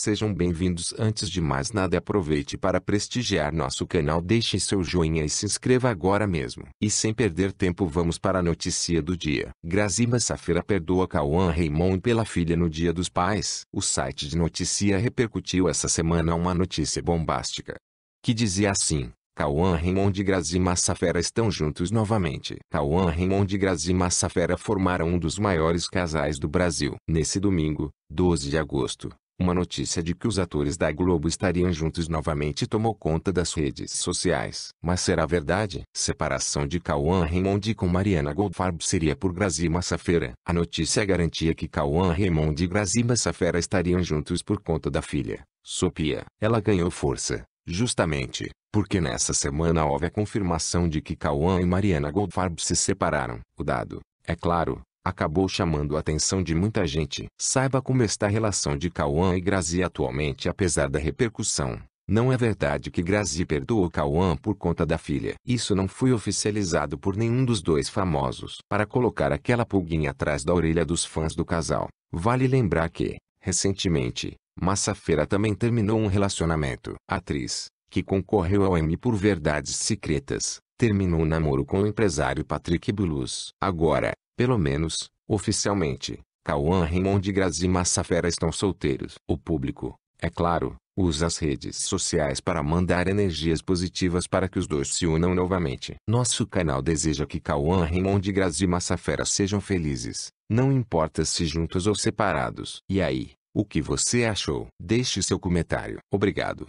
Sejam bem-vindos. Antes de mais nada, aproveite para prestigiar nosso canal, deixe seu joinha e se inscreva agora mesmo. E sem perder tempo, vamos para a notícia do dia. Grazima Safira perdoa Cauã Raymond pela filha no Dia dos Pais. O site de notícia repercutiu essa semana uma notícia bombástica que dizia assim: Cauã Raymond e Grazima Safera estão juntos novamente. Cauã Raymond e Grazima Safera formaram um dos maiores casais do Brasil. Nesse domingo, 12 de agosto, uma notícia de que os atores da Globo estariam juntos novamente tomou conta das redes sociais. Mas será verdade? Separação de Cauã Raymond com Mariana Goldfarb seria por Grazi Massafera. A notícia garantia que Cauã Raymond e Grazi Massafera estariam juntos por conta da filha, Sopia. Ela ganhou força, justamente, porque nessa semana houve a confirmação de que Cauã e Mariana Goldfarb se separaram. O dado, é claro, acabou chamando a atenção de muita gente. Saiba como está a relação de Cauã e Grazi atualmente apesar da repercussão. Não é verdade que Grazi perdoou Cauã por conta da filha. Isso não foi oficializado por nenhum dos dois famosos. Para colocar aquela pulguinha atrás da orelha dos fãs do casal, vale lembrar que, recentemente, Massafera também terminou um relacionamento. A atriz, que concorreu ao Emmy por Verdades Secretas, terminou o um namoro com o empresário Patrick Bulus. Agora, pelo menos, oficialmente, Cauã Raymond Grazi Massafera estão solteiros. O público, é claro, usa as redes sociais para mandar energias positivas para que os dois se unam novamente. Nosso canal deseja que Cauã Raymond Grazi Massafera sejam felizes, não importa se juntos ou separados. E aí, o que você achou? Deixe seu comentário. Obrigado.